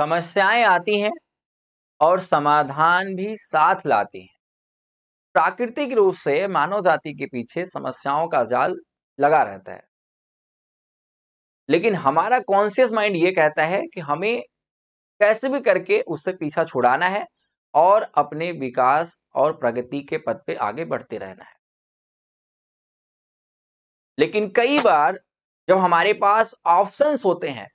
समस्याएं आती हैं और समाधान भी साथ लाती हैं प्राकृतिक रूप से मानव जाति के पीछे समस्याओं का जाल लगा रहता है लेकिन हमारा कॉन्शियस माइंड ये कहता है कि हमें कैसे भी करके उससे पीछा छुड़ाना है और अपने विकास और प्रगति के पद पे आगे बढ़ते रहना है लेकिन कई बार जब हमारे पास ऑप्शंस होते हैं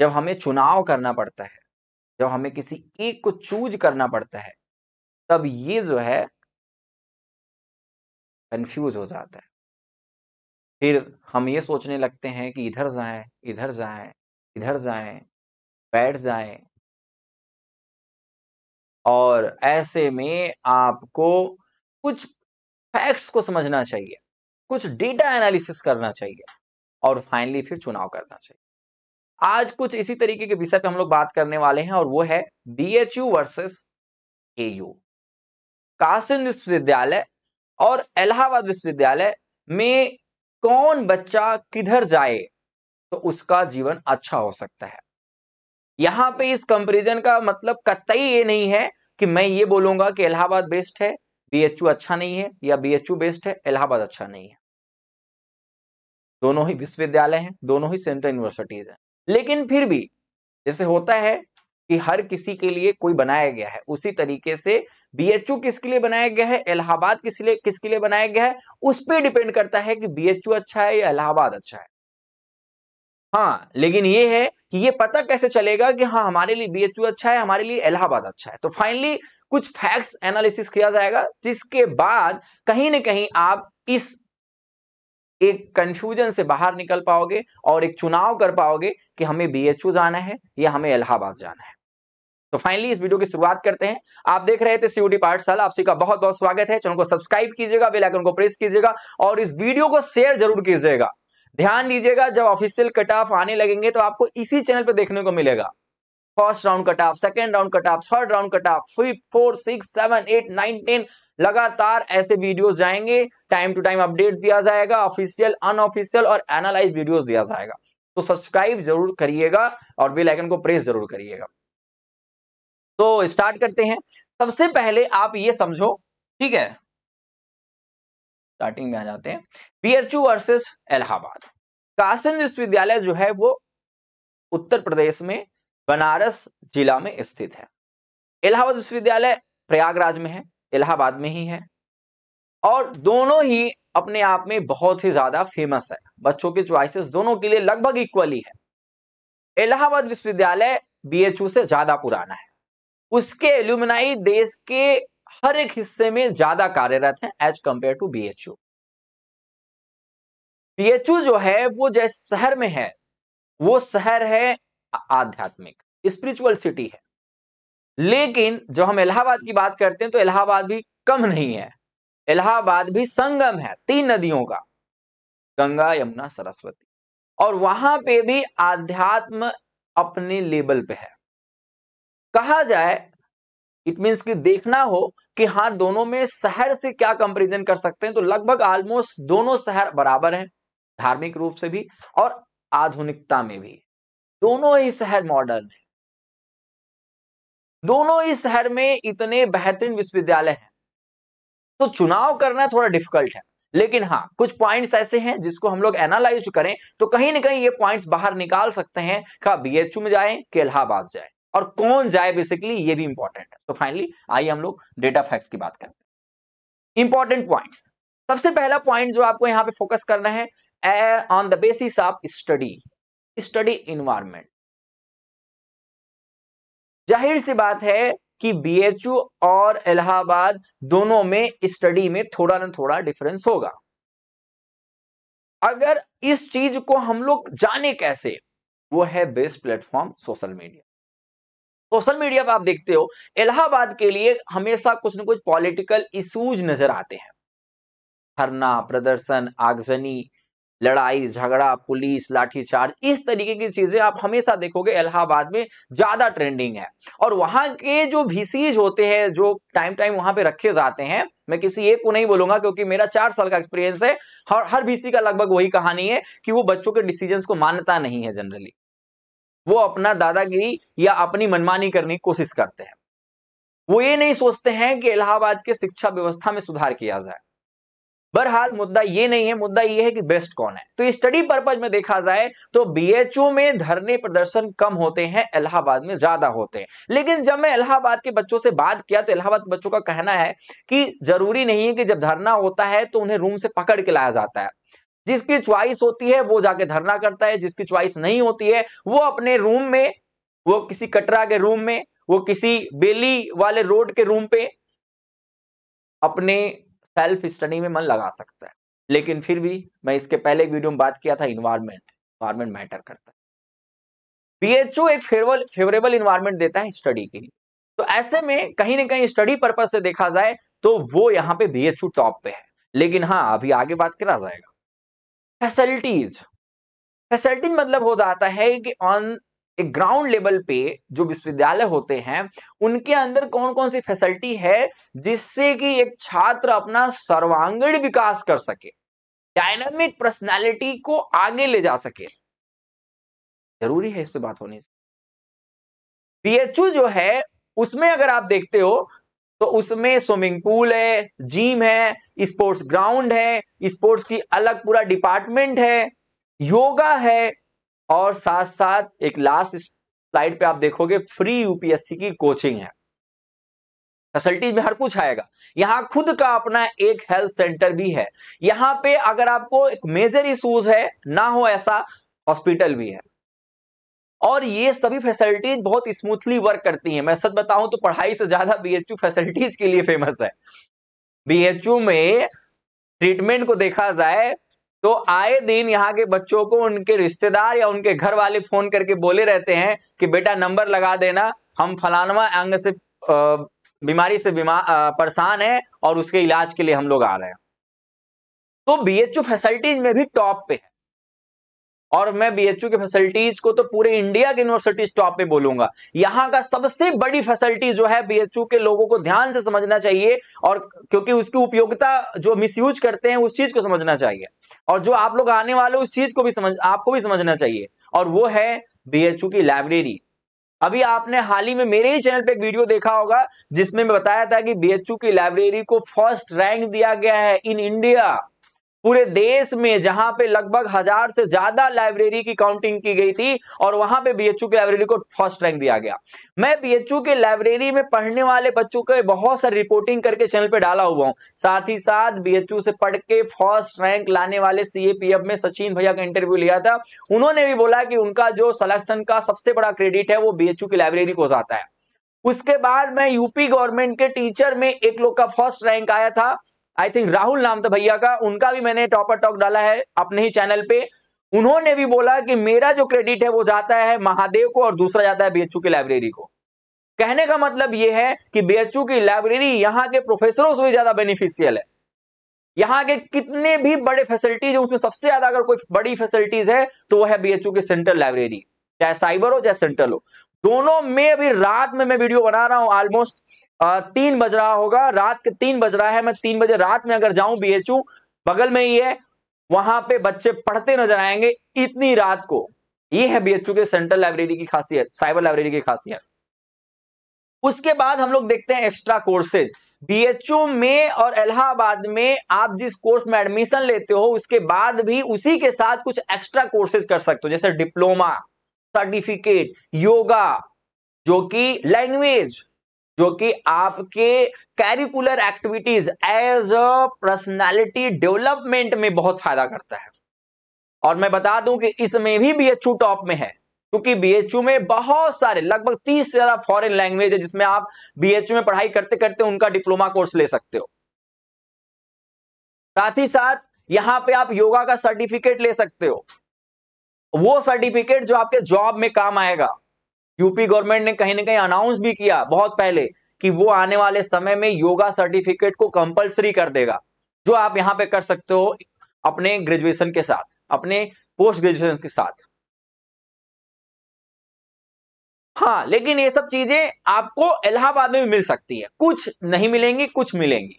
जब हमें चुनाव करना पड़ता है जब हमें किसी एक को चूज करना पड़ता है तब ये जो है कंफ्यूज हो जाता है फिर हम ये सोचने लगते हैं कि इधर जाएं इधर जाएं इधर जाएं बैठ जाएं और ऐसे में आपको कुछ फैक्ट्स को समझना चाहिए कुछ डेटा एनालिसिस करना चाहिए और फाइनली फिर चुनाव करना चाहिए आज कुछ इसी तरीके के विषय पे हम लोग बात करने वाले हैं और वो है B H U versus AU Qasim विश्वविद्यालय और इलाहाबाद विश्वविद्यालय में कौन बच्चा किधर जाए तो उसका जीवन अच्छा हो सकता है यहां पे इस कंपैरिजन का मतलब कतई ये नहीं है कि मैं ये बोलूंगा कि इलाहाबाद बेस्ट है बीएचयू अच्छा नहीं है या बीएचयू बेस्ट है इलाहाबाद अच्छा नहीं है दोनों ही विश्वविद्यालय हैं दोनों ही सेंट्रल यूनिवर्सिटीज हैं लेकिन फिर भी जैसे होता है कि हर किसी के लिए कोई बनाया गया है उसी तरीके से बीएचयू किसके लिए बनाया गया है इलाहाबाद किस लिए किसके लिए बनाया गया है उस पर डिपेंड करता है कि बीएचयू अच्छा है या इलाहाबाद अच्छा है हाँ लेकिन ये है कि ये पता कैसे चलेगा कि हाँ हमारे लिए बीएचयू अच्छा है हमारे लिए इलाहाबाद अच्छा है तो फाइनली कुछ फैक्ट्स एनालिसिस किया जाएगा जिसके बाद कहीं ना कहीं आप इस एक कंफ्यूजन से बाहर निकल पाओगे और एक चुनाव कर पाओगे कि हमें बीएचयू जाना है या हमें इलाहाबाद जाना है तो फाइनली इस वीडियो की शुरुआत करते हैं आप देख रहे थे सीयूटी पाठशाल साल आपसी का बहुत बहुत स्वागत है चैनल को सब्सक्राइब कीजिएगा बेल आइकन को प्रेस कीजिएगा और इस वीडियो को शेयर जरूर कीजिएगा ध्यान दीजिएगा जब ऑफिशियल कट ऑफ आने लगेंगे तो आपको इसी चैनल पर देखने को मिलेगा first round cut off second round cut off third round cut off fifth four six seven eight nine ten लगातार ऐसे वीडियोस जाएंगे टाइम टू टाइम अपडेट दिया जाएगा ऑफिशियल अनऑफिशियल और एनालाइज वीडियोस दिया जाएगा तो सब्सक्राइब जरूर करिएगा और बेल आइकन को प्रेस जरूर करिएगा तो स्टार्ट करते हैं सबसे पहले आप ये समझो ठीक है स्टार्टिंग में आ जाते हैं पीएचयू वर्सेस इलाहाबाद कासिम विश्वविद्यालय जो है वो उत्तर प्रदेश में बनारस जिला में स्थित है इलाहाबाद विश्वविद्यालय प्रयागराज में है इलाहाबाद में ही है और दोनों ही अपने आप में बहुत ही ज्यादा फेमस है बच्चों के चॉइसेस दोनों के लिए लगभग इक्वली है इलाहाबाद विश्वविद्यालय बी से ज्यादा पुराना है उसके एल्यूमिनाई देश के हर एक हिस्से में ज्यादा कार्यरत है as compared to H U जो है वो जैसे शहर में है वो शहर है आध्यात्मिक स्पिरिचुअल सिटी है लेकिन जब हम इलाहाबाद की बात करते हैं तो इलाहाबाद भी कम नहीं है इलाहाबाद भी संगम है तीन नदियों का गंगा यमुना सरस्वती और वहां पे भी आध्यात्म अपने लेवल पे है कहा जाए इट मीन्स कि देखना हो कि हाँ दोनों में शहर से क्या कंपेरिजन कर सकते हैं तो लगभग ऑलमोस्ट दोनों शहर बराबर हैं धार्मिक रूप से भी और आधुनिकता में भी दोनों ही शहर मॉडर्न है दोनों ही शहर में इतने बेहतरीन विश्वविद्यालय हैं तो चुनाव करना थोड़ा डिफिकल्ट है लेकिन हाँ कुछ पॉइंट्स ऐसे हैं जिसको हम लोग एनालाइज करें तो कहीं ना कहीं ये पॉइंट्स बाहर निकाल सकते हैं एच हाँ, यू में जाए कि इलाहाबाद जाए और कौन जाए बेसिकली ये भी इंपॉर्टेंट है तो फाइनली आइए हम लोग डेटा फैक्ट्स की बात करते हैं इंपॉर्टेंट पॉइंट्स सबसे पहला पॉइंट जो आपको यहाँ पे फोकस करना है on the basis of study study environment जाहिर सी बात है कि बीएचयू और इलाहाबाद दोनों में स्टडी में थोड़ा ना थोड़ा डिफरेंस होगा अगर इस चीज को हम लोग जाने कैसे वो है best platform social media social media पर आप देखते हो इलाहाबाद के लिए हमेशा कुछ ना कुछ पॉलिटिकल इश्यूज नजर आते हैं धरना प्रदर्शन आगजनी लड़ाई झगड़ा पुलिस लाठीचार्ज इस तरीके की चीजें आप हमेशा देखोगे इलाहाबाद में ज्यादा ट्रेंडिंग है और वहां के जो भीसीज होते हैं जो टाइम टाइम वहां पे रखे जाते हैं मैं किसी एक को नहीं बोलूंगा क्योंकि मेरा चार साल का एक्सपीरियंस है हर हर भीसी का लगभग वही कहानी है कि वो बच्चों के डिसीजन को मानता नहीं है जनरली वो अपना दादागिरी या अपनी मनमानी करने की कोशिश करते हैं वो ये नहीं सोचते हैं कि इलाहाबाद के शिक्षा व्यवस्था में सुधार किया जाए बहरहाल मुद्दा ये नहीं है मुद्दा ये है कि बेस्ट कौन है तो स्टडी पर्पज में देखा जाए तो बीएचयू में धरने प्रदर्शन कम होते हैं इलाहाबाद में ज्यादा होते हैं लेकिन जब मैं इलाहाबाद के बच्चों से बात किया तो इलाहाबाद बच्चों का कहना है कि जरूरी नहीं है कि जब धरना होता है तो उन्हें रूम से पकड़ के लाया जाता है जिसकी च्वाइस होती है वो जाके धरना करता है जिसकी च्वाइस नहीं होती है वो अपने रूम में वो किसी कटरा के रूम में वो किसी बेली वाले रोड के रूम पे अपने सेल्फ स्टडी में मन लगा सकता है लेकिन फिर भी मैं इसके पहले वीडियो में बात किया था इन्वायरमेंट इन्वायरमेंट मैटर करता है पीएचयू एक फेवरेबल फेवरेबल इन्वायरमेंट देता है स्टडी के लिए तो ऐसे में कहीं ना कहीं स्टडी पर्पज से देखा जाए तो वो यहाँ पे बीएचयू टॉप पे है लेकिन हाँ अभी आगे बात करा जाएगा फैसिलिटीज फैसिलिटीज मतलब हो जाता है कि ऑन एक ग्राउंड लेवल पे जो विश्वविद्यालय होते हैं उनके अंदर कौन कौन सी फैसिलिटी है जिससे कि एक छात्र अपना सर्वांगीण विकास कर सके डायनामिक पर्सनालिटी को आगे ले जा सके जरूरी है इस पे बात होनी पीएचयू जो है उसमें अगर आप देखते हो तो उसमें स्विमिंग पूल है जिम है स्पोर्ट्स ग्राउंड है स्पोर्ट्स की अलग पूरा डिपार्टमेंट है योगा है और साथ साथ एक लास्ट स्लाइड पे आप देखोगे फ्री यूपीएससी की कोचिंग है फैसिलिटीज में हर कुछ आएगा यहाँ खुद का अपना एक हेल्थ सेंटर भी है यहाँ पे अगर आपको एक मेजर इशूज है ना हो ऐसा हॉस्पिटल भी है और ये सभी फैसिलिटीज बहुत स्मूथली वर्क करती हैं मैं सच बताऊं तो पढ़ाई से ज्यादा बीएचयू फैसिलिटीज के लिए फेमस है बीएचयू में ट्रीटमेंट को देखा जाए तो आए दिन यहाँ के बच्चों को उनके रिश्तेदार या उनके घर वाले फोन करके बोले रहते हैं कि बेटा नंबर लगा देना हम फलानवा अंग से बीमारी से बीमार परेशान है और उसके इलाज के लिए हम लोग आ रहे हैं तो बी फैसिलिटीज में भी टॉप पे है और मैं बीएचयू की फैसिलिटीज को तो पूरे इंडिया की यूनिवर्सिटीज टॉप पे बोलूंगा यहाँ का सबसे बड़ी फैसिलिटी जो है बीएचयू के लोगों को ध्यान से समझना चाहिए और क्योंकि उसकी उपयोगिता जो मिसयूज करते हैं उस चीज को समझना चाहिए और जो आप लोग आने वाले उस चीज को भी समझ आपको भी समझना चाहिए और वो है बी की लाइब्रेरी अभी आपने हाल ही में मेरे ही चैनल पे एक वीडियो देखा होगा जिसमें मैं बताया था कि बीएचयू की लाइब्रेरी को फर्स्ट रैंक दिया गया है इन इंडिया पूरे देश में जहां पे लगभग हजार से ज्यादा लाइब्रेरी की काउंटिंग की गई थी और वहां पे बीएचयू की लाइब्रेरी को फर्स्ट रैंक दिया गया मैं बीएचयू के लाइब्रेरी में पढ़ने वाले बच्चों के बहुत सारी रिपोर्टिंग करके चैनल पे डाला हुआ हूँ साथ ही साथ बीएचयू से पढ़ के फर्स्ट रैंक लाने वाले सीएपीएफ में सचिन भैया का इंटरव्यू लिया था उन्होंने भी बोला कि उनका जो सलेक्शन का सबसे बड़ा क्रेडिट है वो बीएचयू की लाइब्रेरी को जाता है उसके बाद मैं यूपी गवर्नमेंट के टीचर में एक लोग का फर्स्ट रैंक आया था आई थिंक राहुल नाम था भैया का उनका भी मैंने टॉपर टॉक डाला है अपने ही चैनल पे उन्होंने भी बोला कि मेरा जो क्रेडिट है वो जाता है महादेव को और दूसरा जाता है बीएचयू की लाइब्रेरी को कहने का मतलब ये है कि बीएचयू की लाइब्रेरी यहाँ के प्रोफेसरों से ज्यादा बेनिफिशियल है यहाँ के कितने भी बड़े फैसिलिटीज है उसमें सबसे ज्यादा अगर कोई बड़ी फैसिलिटीज है तो वह है बीएचयू की सेंट्रल लाइब्रेरी चाहे साइबर हो चाहे सेंट्रल हो दोनों में अभी रात में मैं वीडियो बना रहा हूं ऑलमोस्ट तीन बज रहा होगा रात के तीन बज रहा है मैं तीन बजे रात में अगर जाऊं बीएचयू बगल में ही है वहां पे बच्चे पढ़ते नजर आएंगे इतनी रात को ये है बी के सेंट्रल लाइब्रेरी की खासियत साइबर लाइब्रेरी की खासियत उसके बाद हम लोग देखते हैं एक्स्ट्रा कोर्सेज बी में और इलाहाबाद में आप जिस कोर्स में एडमिशन लेते हो उसके बाद भी उसी के साथ कुछ एक्स्ट्रा कोर्सेज कर सकते हो जैसे डिप्लोमा सर्टिफिकेट योगा जो कि लैंग्वेज जो कि आपके curricular activities as a personality development में बहुत फायदा करता है और मैं बता दूं कि इसमें भी बीएचयू टॉप में है क्योंकि बीएचयू में बहुत सारे लगभग तीस से ज्यादा फॉरेन लैंग्वेज है जिसमें आप बीएचयू में पढ़ाई करते करते उनका डिप्लोमा कोर्स ले सकते हो साथ ही साथ यहां पे आप योगा का सर्टिफिकेट ले सकते हो वो सर्टिफिकेट जो आपके जॉब में काम आएगा यूपी गवर्नमेंट ने कहीं ना कहीं अनाउंस भी किया बहुत पहले कि वो आने वाले समय में योगा सर्टिफिकेट को कंपलसरी कर देगा जो आप यहां पे कर सकते हो अपने ग्रेजुएशन के साथ अपने पोस्ट ग्रेजुएशन के साथ हाँ लेकिन ये सब चीजें आपको इलाहाबाद में भी मिल सकती है कुछ नहीं मिलेंगी कुछ मिलेंगी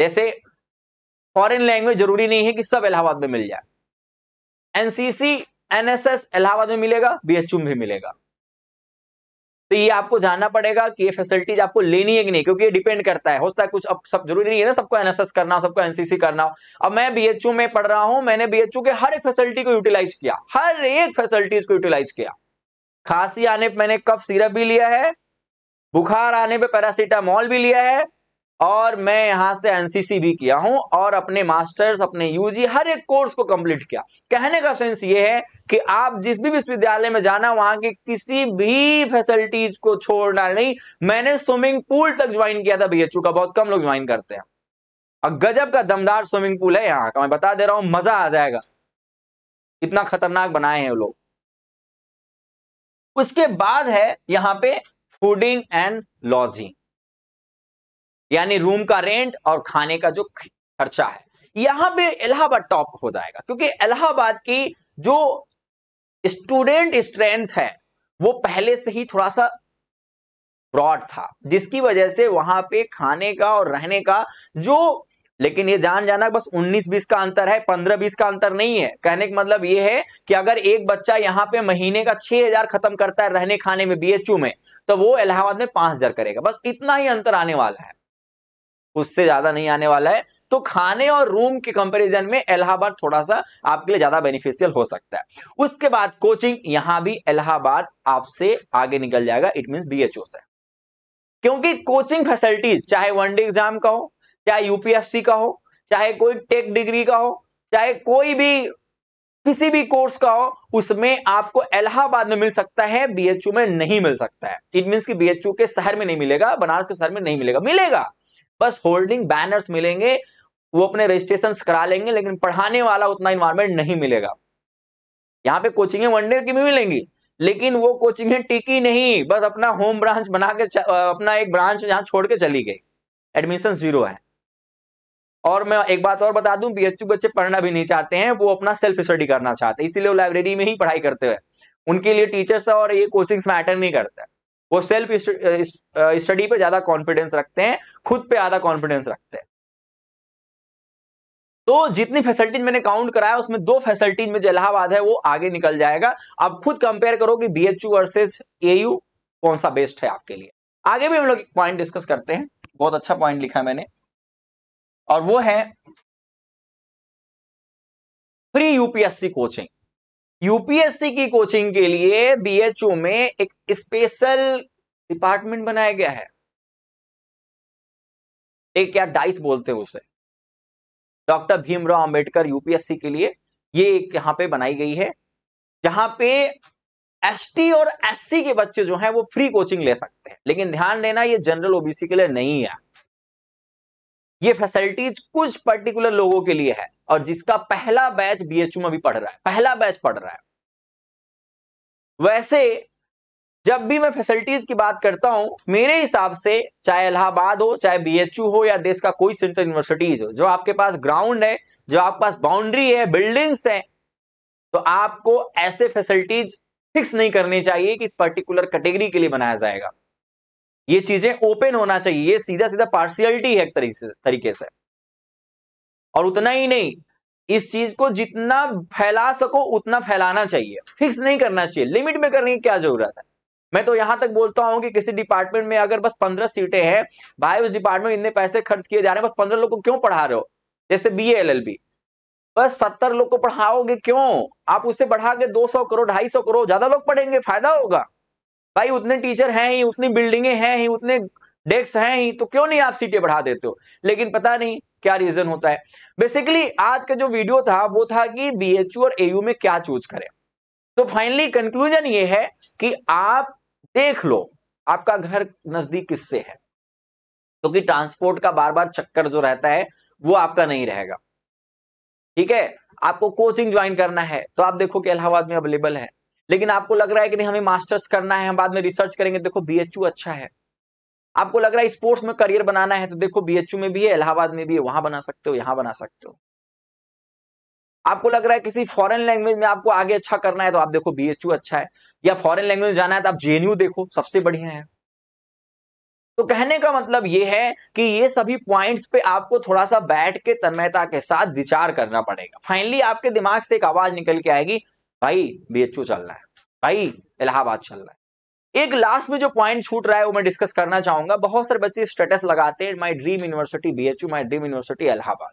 जैसे फॉरेन लैंग्वेज जरूरी नहीं है कि सब इलाहाबाद में मिल जाए एनसीसी एनएसएस इलाहाबाद में मिलेगा बीएचयू में भी मिलेगा तो ये आपको जानना पड़ेगा कि ये फैसिलिटीज आपको लेनी है कि नहीं क्योंकि ये डिपेंड करता है हो सकता है कुछ अब सब जरूरी नहीं है ना सबको एनएसएस करना सबको एनसीसी करना अब मैं बीएचयू में पढ़ रहा हूं मैंने बीएचयू के हर एक फैसिलिटी को यूटिलाइज किया हर एक फैसिलिटीज को यूटिलाइज किया खांसी आने पर मैंने कफ सिरप भी लिया है बुखार आने पर पैरासीटामोल भी लिया है और मैं यहां से एनसीसी भी किया हूं और अपने मास्टर्स अपने यूजी हर एक कोर्स को कंप्लीट किया कहने का सेंस ये है कि आप जिस भी विश्वविद्यालय में जाना वहां की किसी भी फैसिलिटीज को छोड़ना नहीं मैंने स्विमिंग पूल तक ज्वाइन किया था बीएचयू का बहुत कम लोग ज्वाइन करते हैं और गजब का दमदार स्विमिंग पूल है यहाँ का मैं बता दे रहा हूं मजा आ जाएगा इतना खतरनाक बनाए हैं लोग उसके बाद है यहाँ पे फूडिंग एंड लॉजिंग यानी रूम का रेंट और खाने का जो खर्चा है यहां पे इलाहाबाद टॉप हो जाएगा क्योंकि इलाहाबाद की जो स्टूडेंट स्ट्रेंथ है वो पहले से ही थोड़ा सा ब्रॉड था जिसकी वजह से वहां पे खाने का और रहने का जो लेकिन ये जान जाना बस 19-20 का अंतर है 15-20 का अंतर नहीं है कहने का मतलब ये है कि अगर एक बच्चा यहाँ पे महीने का 6000 खत्म करता है रहने खाने में बीएचयू में तो वो इलाहाबाद में 5000 करेगा बस इतना ही अंतर आने वाला है उससे ज्यादा नहीं आने वाला है तो खाने और रूम के कंपैरिजन में इलाहाबाद थोड़ा सा आपके लिए ज्यादा बेनिफिशियल हो सकता है उसके बाद कोचिंग यहां भी इलाहाबाद आपसे आगे निकल जाएगा इट मीन बी से क्योंकि कोचिंग फैसिलिटीज चाहे वनडे एग्जाम का हो चाहे यूपीएससी का हो चाहे कोई टेक डिग्री का हो चाहे कोई भी किसी भी कोर्स का हो उसमें आपको इलाहाबाद में मिल सकता है बीएचयू में नहीं मिल सकता है इट मीन कि बीएचयू के शहर में नहीं मिलेगा बनारस के शहर में नहीं मिलेगा मिलेगा बस होल्डिंग बैनर्स मिलेंगे वो अपने रजिस्ट्रेशन करा लेंगे लेकिन पढ़ाने वाला उतना इन्वायरमेंट नहीं मिलेगा यहाँ पे कोचिंगें वनडे की भी मिलेंगी लेकिन वो कोचिंगें टिकी नहीं बस अपना होम ब्रांच बना के अपना एक ब्रांच यहाँ छोड़ के चली गई एडमिशन जीरो है और मैं एक बात और बता दूं बी बच्चे पढ़ना भी नहीं चाहते हैं वो अपना सेल्फ स्टडी करना चाहते हैं इसीलिए वो लाइब्रेरी में ही पढ़ाई करते हैं उनके लिए टीचर्स और ये कोचिंग्स मैटर नहीं करता वो सेल्फ स्टडी पे ज्यादा कॉन्फिडेंस रखते हैं खुद पे ज्यादा कॉन्फिडेंस रखते हैं तो जितनी फैसिलिटीज मैंने काउंट कराया उसमें दो फैसिलिटीज में जो इलाहाबाद है वो आगे निकल जाएगा आप खुद कंपेयर करो कि बीएचयू वर्सेस एयू कौन सा बेस्ट है आपके लिए आगे भी हम लोग एक पॉइंट डिस्कस करते हैं बहुत अच्छा पॉइंट लिखा मैंने और वो है फ्री यूपीएससी कोचिंग यूपीएससी की कोचिंग के लिए बीएचयू में एक स्पेशल डिपार्टमेंट बनाया गया है एक क्या डाइस बोलते हैं उसे डॉक्टर भीमराव अंबेडकर यूपीएससी के लिए ये एक यहां पे बनाई गई है जहां पे एसटी और एससी के बच्चे जो हैं वो फ्री कोचिंग ले सकते हैं लेकिन ध्यान देना ये जनरल ओबीसी के लिए नहीं है ये फैसिलिटीज कुछ पर्टिकुलर लोगों के लिए है और जिसका पहला बैच बीएचयू में भी पढ़ रहा है पहला बैच पढ़ रहा है वैसे जब भी मैं फैसिलिटीज की बात करता हूं मेरे हिसाब से चाहे इलाहाबाद हो चाहे बीएचयू हो या देश का कोई सेंट्रल यूनिवर्सिटीज हो जो आपके पास ग्राउंड है जो आपके पास बाउंड्री है बिल्डिंग्स है तो आपको ऐसे फैसिलिटीज फिक्स नहीं करनी चाहिए कि इस पर्टिकुलर कैटेगरी के लिए बनाया जाएगा ये चीजें ओपन होना चाहिए ये सीधा सीधा पार्शियलिटी है एक तरीके से और उतना ही नहीं इस चीज को जितना फैला सको उतना फैलाना चाहिए फिक्स नहीं करना चाहिए लिमिट में करने की क्या जरूरत है मैं तो यहां तक बोलता हूं कि किसी डिपार्टमेंट में अगर बस पंद्रह सीटें हैं भाई उस डिपार्टमेंट में इतने पैसे खर्च किए जा रहे हैं बस पंद्रह लोग को क्यों पढ़ा रहे हो जैसे बी एल एल बी बस सत्तर लोग को पढ़ाओगे क्यों आप उससे बढ़ा के दो सौ करो ढाई सौ करो ज्यादा लोग पढ़ेंगे फायदा होगा भाई उतने टीचर हैं ही उतनी बिल्डिंगे हैं ही उतने डेस्क हैं ही तो क्यों नहीं आप सीटें बढ़ा देते हो लेकिन पता नहीं क्या रीजन होता है बेसिकली आज का जो वीडियो था वो था कि बी और एयू में क्या चूज करें तो फाइनली कंक्लूजन ये है कि आप देख लो आपका घर नजदीक किससे है क्योंकि तो ट्रांसपोर्ट का बार बार चक्कर जो रहता है वो आपका नहीं रहेगा ठीक है आपको कोचिंग ज्वाइन करना है तो आप देखो कि इलाहाबाद में अवेलेबल है लेकिन आपको लग रहा है कि नहीं हमें मास्टर्स करना है हम बाद में रिसर्च करेंगे देखो बी अच्छा है आपको लग रहा है स्पोर्ट्स में करियर बनाना है तो देखो बी में भी है इलाहाबाद में भी है वहां बना सकते हो यहां बना सकते हो आपको लग रहा है किसी फॉरेन लैंग्वेज में आपको आगे अच्छा करना है तो आप देखो बी अच्छा है या फॉरेन लैंग्वेज जाना है तो आप जेएनयू देखो सबसे बढ़िया है तो कहने का मतलब ये है कि ये सभी पॉइंट्स पे आपको थोड़ा सा बैठ के तन्मयता के साथ विचार करना पड़ेगा फाइनली आपके दिमाग से एक आवाज निकल के आएगी भाई बी चलना है भाई इलाहाबाद चलना है एक लास्ट में जो पॉइंट छूट रहा है वो मैं डिस्कस करना चाहूंगा बहुत सारे बच्चे स्टेटस लगाते हैं my dream university BHU my dream university Allahabad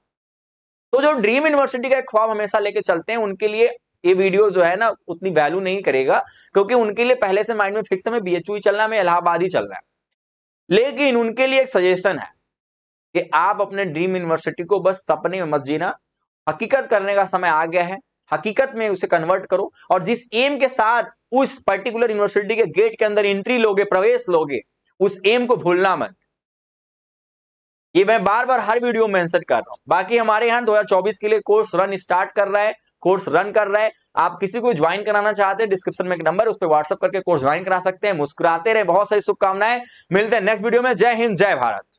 तो जो ड्रीम यूनिवर्सिटी का ख्वाब हमेशा लेके चलते हैं उनके लिए ये वीडियो जो है ना उतनी वैल्यू नहीं करेगा क्योंकि उनके लिए पहले से माइंड में फिक्स है बी एच ही चलना है इलाहाबाद ही चल रहा है लेकिन उनके लिए एक सजेशन है कि आप अपने ड्रीम यूनिवर्सिटी को बस सपने में मत जीना हकीकत करने का समय आ गया है हकीकत में उसे कन्वर्ट करो और जिस एम के साथ उस पर्टिकुलर यूनिवर्सिटी के गेट के अंदर एंट्री लोगे प्रवेश लोगे उस एम को भूलना मत ये मैं बार बार हर वीडियो में कर रहा हूं बाकी हमारे यहां 2024 के लिए कोर्स रन स्टार्ट कर रहा है कोर्स रन कर रहा है आप किसी को ज्वाइन कराना चाहते हैं डिस्क्रिप्शन में एक नंबर उस पर व्हाट्सअप करके कोर्स ज्वाइन करा सकते हैं मुस्कुराते रहे बहुत सारी शुभकामनाएं मिलते हैं नेक्स्ट वीडियो में जय हिंद जय भारत